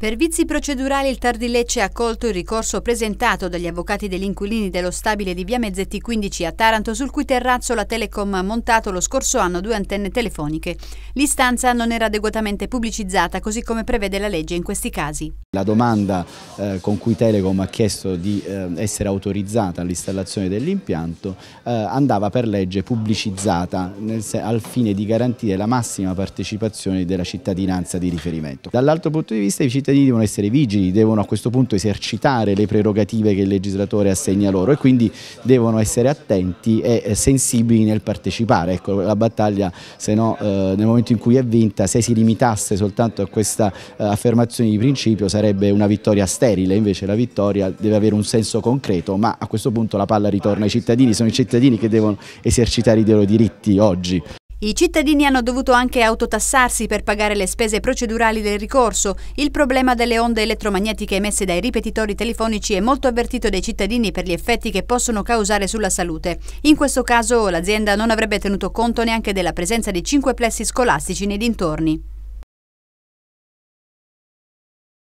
Per vizi procedurali il Tar di Lecce ha accolto il ricorso presentato dagli avvocati degli inquilini dello stabile di via Mezzetti 15 a Taranto, sul cui terrazzo la Telecom ha montato lo scorso anno due antenne telefoniche. L'istanza non era adeguatamente pubblicizzata, così come prevede la legge in questi casi. La domanda eh, con cui Telecom ha chiesto di eh, essere autorizzata all'installazione dell'impianto eh, andava per legge pubblicizzata nel, al fine di garantire la massima partecipazione della cittadinanza di riferimento. Dall'altro punto di vista i cittadini cittadini devono essere vigili, devono a questo punto esercitare le prerogative che il legislatore assegna loro e quindi devono essere attenti e eh, sensibili nel partecipare. Ecco, la battaglia se no eh, nel momento in cui è vinta, se si limitasse soltanto a questa eh, affermazione di principio sarebbe una vittoria sterile, invece la vittoria deve avere un senso concreto, ma a questo punto la palla ritorna ai cittadini, sono i cittadini che devono esercitare i loro diritti oggi. I cittadini hanno dovuto anche autotassarsi per pagare le spese procedurali del ricorso. Il problema delle onde elettromagnetiche emesse dai ripetitori telefonici è molto avvertito dai cittadini per gli effetti che possono causare sulla salute. In questo caso l'azienda non avrebbe tenuto conto neanche della presenza di cinque plessi scolastici nei dintorni.